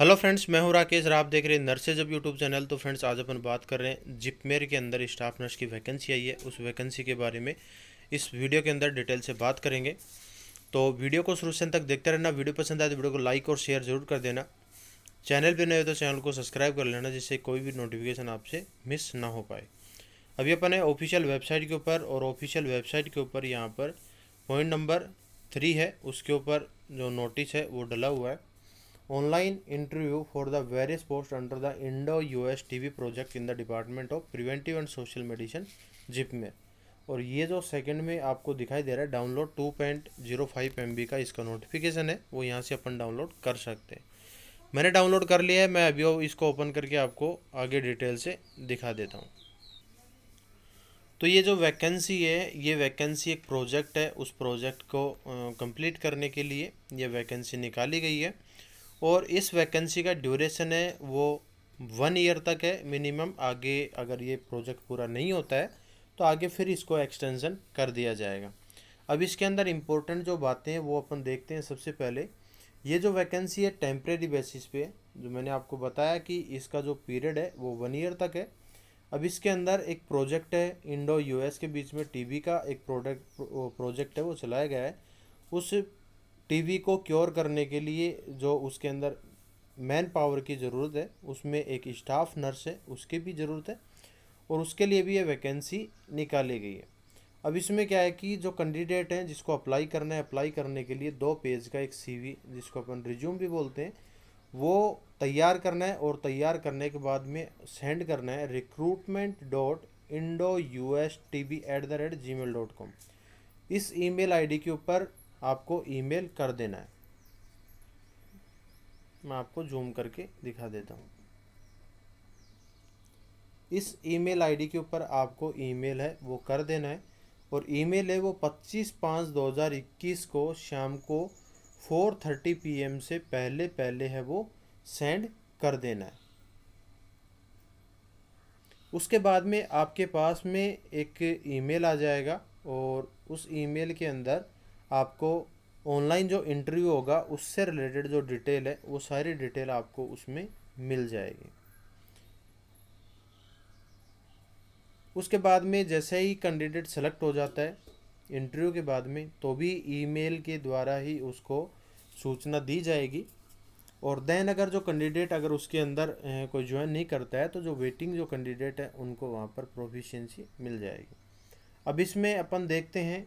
Hello friends मैं हूं राकेश और आप देख रहे हैं नर्सेज अब यूट्यूब चैनल तो फ्रेंड्स आज अपन बात कर रहे हैं जिपमेर के अंदर स्टाफ नर्स की वैकेंसी आई है उस वैकेंसी के बारे में इस वीडियो के अंदर डिटेल से बात करेंगे तो वीडियो को शुरू से तक देखते रहना वीडियो पसंद आए तो वीडियो को लाइक और शेयर जरूर कर देना चैनल पर नए हो तो चैनल को सब्सक्राइब कर लेना जिससे कोई भी नोटिफिकेशन आपसे मिस ना हो पाए अभी अपन है ऑफिशियल वेबसाइट के ऊपर और ऑफिशियल वेबसाइट के ऊपर यहाँ पर पॉइंट नंबर थ्री है उसके ऊपर जो नोटिस है वो डला हुआ है online interview for the various the under the Indo-US TV project in the Department of Preventive and Social Medicine जिप में और ये जो सेकंड में आपको दिखाई दे रहा है download two point zero five MB बी का इसका नोटिफिकेशन है वो यहाँ से अपन डाउनलोड कर सकते हैं मैंने डाउनलोड कर लिया है मैं अभी इसको ओपन करके आपको आगे डिटेल से दिखा देता हूँ तो ये जो वैकेंसी है ये वैकेंसी एक प्रोजेक्ट है उस प्रोजेक्ट को कंप्लीट करने के लिए ये वैकेंसी निकाली गई है और इस वैकेंसी का ड्यूरेशन है वो वन ईयर तक है मिनिमम आगे अगर ये प्रोजेक्ट पूरा नहीं होता है तो आगे फिर इसको एक्सटेंशन कर दिया जाएगा अब इसके अंदर इम्पोर्टेंट जो बातें हैं वो अपन देखते हैं सबसे पहले ये जो वैकेंसी है टेम्प्रेरी बेसिस पे जो मैंने आपको बताया कि इसका जो पीरियड है वो वन ईयर तक है अब इसके अंदर एक प्रोजेक्ट है इंडो यूएस के बीच में टीबी का एक प्रोडक्ट प्रोजेक्ट है वो चलाया गया है उस टीबी को क्योर करने के लिए जो उसके अंदर मैन पावर की ज़रूरत है उसमें एक स्टाफ नर्स है उसकी भी ज़रूरत है और उसके लिए भी ये वैकेंसी निकाली गई है अब इसमें क्या है कि जो कैंडिडेट हैं जिसको अप्लाई करना है अप्लाई करने के लिए दो पेज का एक सीवी जिसको अपन रिज्यूम भी बोलते हैं वो तैयार करना है और तैयार करने के बाद में सेंड करना है recruitment dot indo U S T B at the rate gmail dot com इस आई डी के ऊपर आपको ईमेल कर देना है मैं आपको जूम करके दिखा देता हूँ इस ईमेल आईडी के ऊपर आपको ईमेल है वो कर देना है और ईमेल है वो 25 पाँच 2021 को शाम को 4:30 एम से पहले पहले है वो सेंड कर देना है उसके बाद में आपके पास में एक ईमेल आ जाएगा और उस ईमेल के अंदर आपको ऑनलाइन जो इंटरव्यू होगा उससे रिलेटेड जो डिटेल है वो सारी डिटेल आपको उसमें मिल जाएगी उसके बाद में जैसे ही कैंडिडेट सेलेक्ट हो जाता है इंटरव्यू के बाद में तो भी ईमेल के द्वारा ही उसको सूचना दी जाएगी और देन अगर जो कैंडिडेट अगर उसके अंदर कोई ज्वाइन नहीं करता है तो जो वेटिंग जो कैंडिडेट है उनको वहाँ पर प्रोफिशेंसी मिल जाएगी अब इसमें अपन देखते हैं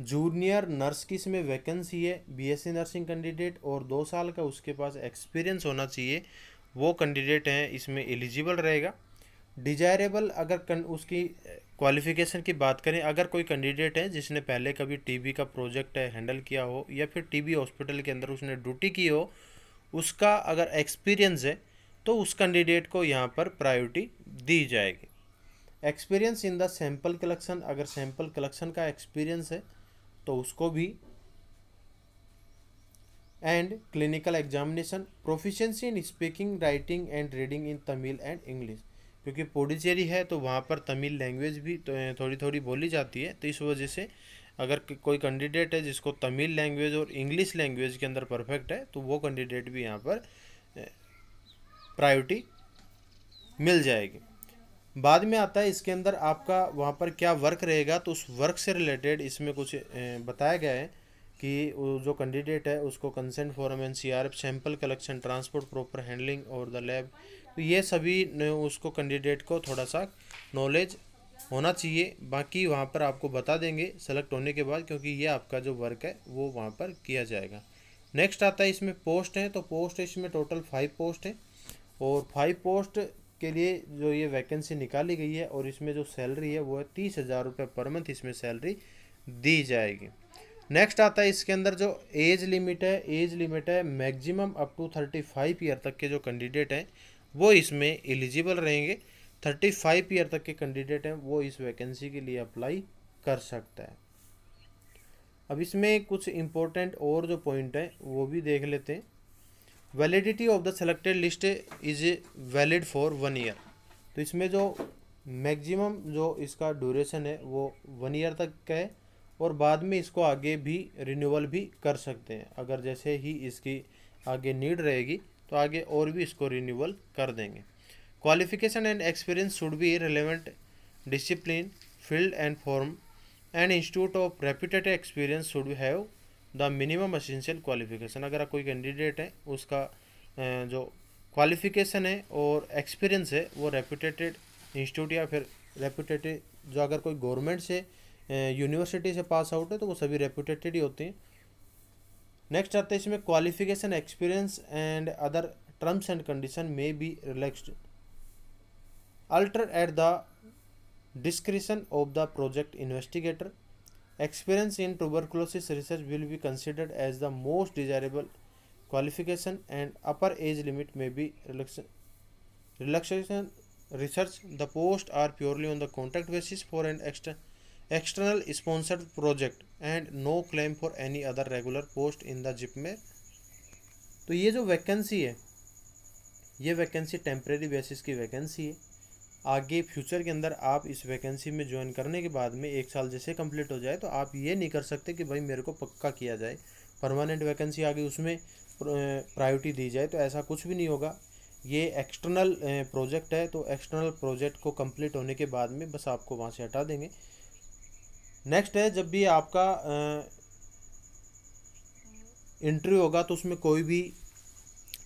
जूनियर नर्स की इसमें वैकेंसी है बीएससी नर्सिंग कैंडिडेट और दो साल का उसके पास एक्सपीरियंस होना चाहिए वो कैंडिडेट हैं इसमें एलिजिबल रहेगा डिजायरेबल अगर कन, उसकी क्वालिफिकेशन की बात करें अगर कोई कैंडिडेट है जिसने पहले कभी टीबी का प्रोजेक्ट है हैंडल किया हो या फिर टीबी हॉस्पिटल के अंदर उसने ड्यूटी की हो उसका अगर एक्सपीरियंस है तो उस कैंडिडेट को यहाँ पर प्रायोरिटी दी जाएगी experience in the sample collection अगर सैम्पल कलेक्शन का एक्सपीरियंस है तो उसको भी and clinical examination proficiency in speaking writing and reading in Tamil and English क्योंकि पुडुचेरी है तो वहाँ पर तमिल लैंग्वेज भी तो, थोड़ी थोड़ी बोली जाती है तो इस वजह से अगर कोई कैंडिडेट है जिसको तमिल लैंग्वेज और इंग्लिश लैंग्वेज के अंदर परफेक्ट है तो वो कैंडिडेट भी यहाँ पर प्रायोरिटी मिल जाएगी बाद में आता है इसके अंदर आपका वहाँ पर क्या वर्क रहेगा तो उस वर्क से रिलेटेड इसमें कुछ बताया गया है कि जो कैंडिडेट है उसको consent form N C R F sample collection transport proper handling और द लैब तो ये सभी उसको कैंडिडेट को थोड़ा सा नॉलेज होना चाहिए बाकी वहाँ पर आपको बता देंगे सेलेक्ट होने के बाद क्योंकि ये आपका जो वर्क है वो वहाँ पर किया जाएगा नेक्स्ट आता है इसमें पोस्ट है तो पोस्ट इसमें टोटल फाइव पोस्ट है और फाइव पोस्ट के लिए जो ये वैकेंसी निकाली गई है और इसमें जो सैलरी है वो है तीस हज़ार रुपये पर मंथ इसमें सैलरी दी जाएगी नेक्स्ट आता है इसके अंदर जो एज लिमिट है एज लिमिट है maximum up to thirty five year तक के जो कैंडिडेट हैं वो इसमें एलिजिबल रहेंगे थर्टी फाइव ईयर तक के कैंडिडेट हैं वो इस वैकेंसी के लिए अप्लाई कर सकता है अब इसमें कुछ इम्पोर्टेंट और जो पॉइंट हैं वो भी देख लेते हैं validity of the selected list is valid for one year तो इसमें जो मैक्सिमम जो इसका ड्यूरेशन है वो वन ईयर तक का है और बाद में इसको आगे भी रिन्यूअल भी कर सकते हैं अगर जैसे ही इसकी आगे नीड रहेगी तो आगे और भी इसको रिन्यूअल कर देंगे qualification and experience should be relevant discipline field and form and institute of reputed experience should have the minimum essential qualification अगर कोई कैंडिडेट है उसका जो क्वालिफिकेशन है और एक्सपीरियंस है वो रेपूटेटेड इंस्टीट्यूट या फिर रेपूटेटेड जो अगर कोई गवर्नमेंट से यूनिवर्सिटी से पास आउट है तो वो सभी रेपूटेटेड ही होते हैं नेक्स्ट आते हैं इसमें qualification experience and other terms and condition may be relaxed alter at the discretion of the project investigator Experience in tuberculosis research will be considered as the most desirable qualification and upper age limit may be relaxation. Relaxation research the posts are purely on the contract basis for an extra, external sponsored project and no claim for any other regular post in the जिप में तो ये जो vacancy है ये vacancy temporary basis की vacancy है आगे फ्यूचर के अंदर आप इस वैकेंसी में ज्वाइन करने के बाद में एक साल जैसे कंप्लीट हो जाए तो आप ये नहीं कर सकते कि भाई मेरे को पक्का किया जाए परमानेंट वैकेंसी आगे उसमें प्रायोरिटी दी जाए तो ऐसा कुछ भी नहीं होगा ये एक्सटर्नल प्रोजेक्ट है तो एक्सटर्नल प्रोजेक्ट को कंप्लीट होने के बाद में बस आपको वहाँ से हटा देंगे नेक्स्ट है जब भी आपका इंटरव्यू होगा तो उसमें कोई भी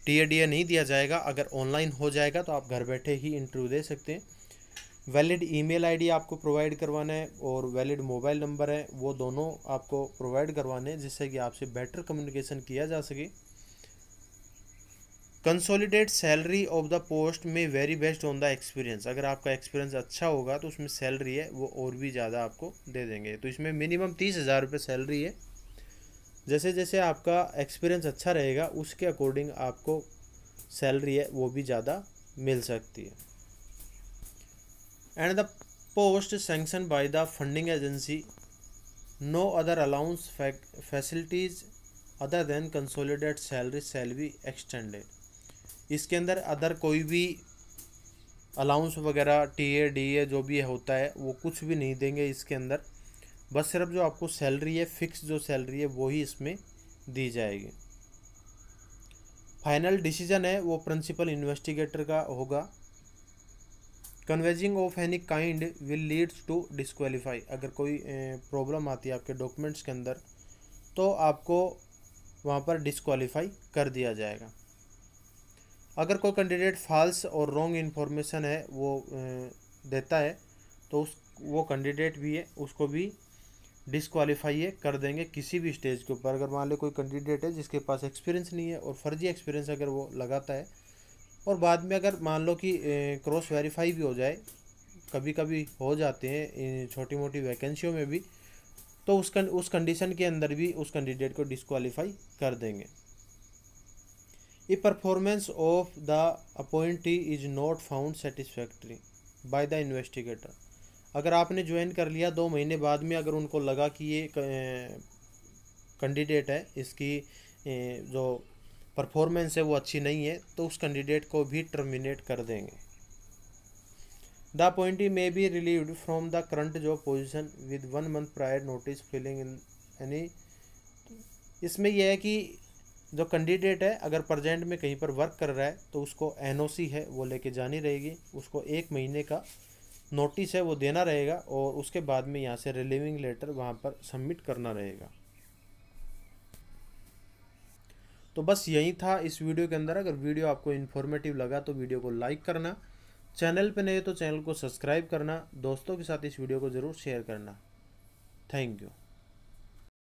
टी ए डी ए नहीं दिया जाएगा अगर ऑनलाइन हो जाएगा तो आप घर बैठे ही इंटरव्यू दे सकते हैं वैलिड ईमेल आईडी आपको प्रोवाइड करवाना है और वैलिड मोबाइल नंबर है वो दोनों आपको प्रोवाइड करवाने हैं जिससे कि आपसे बेटर कम्युनिकेशन किया जा सके consolidate salary of the post may vary based on the experience अगर आपका एक्सपीरियंस अच्छा होगा तो उसमें सैलरी है वो और भी ज़्यादा आपको दे देंगे तो इसमें मिनिमम तीस हज़ार रुपये सैलरी है जैसे जैसे आपका एक्सपीरियंस अच्छा रहेगा उसके अकॉर्डिंग आपको सैलरी है वो भी ज़्यादा मिल सकती है and the post sanction by the funding agency no other allowance facilities other than consolidate salary shall be extended इसके अंदर अदर कोई भी अलाउंस वगैरह टी ए डी ए जो भी होता है वो कुछ भी नहीं देंगे इसके अंदर बस सिर्फ जो आपको सैलरी है फिक्स जो सैलरी है वो ही इसमें दी जाएगी फाइनल डिसीजन है वो प्रिंसिपल इन्वेस्टिगेटर का होगा canvassing of any kind will leads to disqualify अगर कोई प्रॉब्लम आती है आपके डॉक्यूमेंट्स के अंदर तो आपको वहाँ पर डिसक्वालीफाई कर दिया जाएगा अगर कोई कैंडिडेट फॉल्स और रॉन्ग इन्फॉर्मेशन है वो देता है तो उस वो कैंडिडेट भी है उसको भी डिसक्वालीफाई ये कर देंगे किसी भी स्टेज के ऊपर अगर मान लो कोई कैंडिडेट है जिसके पास एक्सपीरियंस नहीं है और फर्जी एक्सपीरियंस अगर वो लगाता है और बाद में अगर मान लो कि क्रॉस वेरीफाई भी हो जाए कभी कभी हो जाते हैं छोटी मोटी वैकेंसियों में भी तो उस कं, उस कंडीशन के अंदर भी उस कैंडिडेट को डिसक्वालीफाई कर देंगे ई performance of the appointee is not found satisfactory by the investigator अगर आपने ज्वाइन कर लिया दो महीने बाद में अगर उनको लगा कि ये कैंडिडेट है इसकी जो परफॉर्मेंस है वो अच्छी नहीं है तो उस कैंडिडेट को भी टर्मिनेट कर देंगे the appointee may be relieved from the current job position with one month prior notice filling in यानी इसमें यह है कि जो कैंडिडेट है अगर प्रजेंट में कहीं पर वर्क कर रहा है तो उसको एनओसी है वो लेके जानी रहेगी उसको एक महीने का नोटिस है वो देना रहेगा और उसके बाद में यहाँ से रिलीविंग लेटर वहाँ पर सबमिट करना रहेगा तो बस यही था इस वीडियो के अंदर अगर वीडियो आपको इन्फॉर्मेटिव लगा तो वीडियो को लाइक करना चैनल पे नहीं तो चैनल को सब्सक्राइब करना दोस्तों के साथ इस वीडियो को ज़रूर शेयर करना थैंक यू